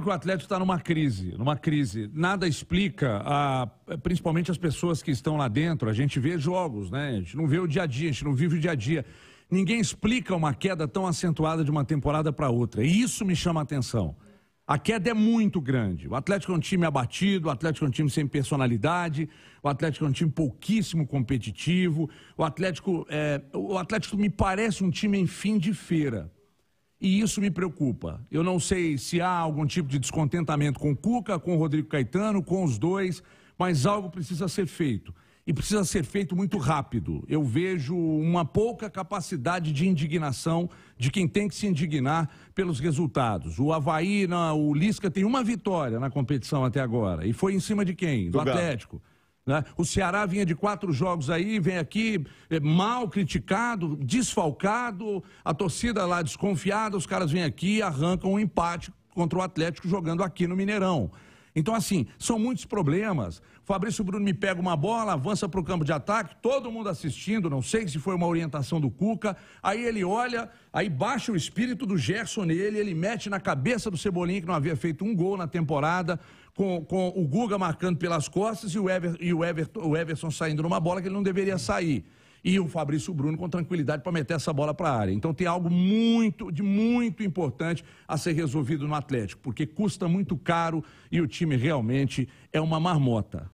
que o Atlético está numa crise, numa crise. Nada explica, a, principalmente as pessoas que estão lá dentro. A gente vê jogos, né? A gente não vê o dia a dia, a gente não vive o dia a dia. Ninguém explica uma queda tão acentuada de uma temporada para outra. E isso me chama a atenção. A queda é muito grande. O Atlético é um time abatido, o Atlético é um time sem personalidade, o Atlético é um time pouquíssimo competitivo. O Atlético, é, o Atlético me parece um time em fim de feira. E isso me preocupa. Eu não sei se há algum tipo de descontentamento com o Cuca, com o Rodrigo Caetano, com os dois, mas algo precisa ser feito. E precisa ser feito muito rápido. Eu vejo uma pouca capacidade de indignação de quem tem que se indignar pelos resultados. O Havaí, na, o Lisca tem uma vitória na competição até agora. E foi em cima de quem? Do, Do Atlético. Galo. Né? O Ceará vinha de quatro jogos aí, vem aqui eh, mal criticado, desfalcado, a torcida lá desconfiada, os caras vêm aqui e arrancam um empate contra o Atlético jogando aqui no Mineirão. Então, assim, são muitos problemas. Fabrício Bruno me pega uma bola, avança para o campo de ataque, todo mundo assistindo, não sei se foi uma orientação do Cuca. Aí ele olha, aí baixa o espírito do Gerson nele, ele mete na cabeça do Cebolinha, que não havia feito um gol na temporada, com, com o Guga marcando pelas costas e o, Ever, e o, Everton, o Everson saindo numa bola que ele não deveria sair e o Fabrício Bruno com tranquilidade para meter essa bola para a área. Então tem algo muito, de muito importante a ser resolvido no Atlético, porque custa muito caro e o time realmente é uma marmota.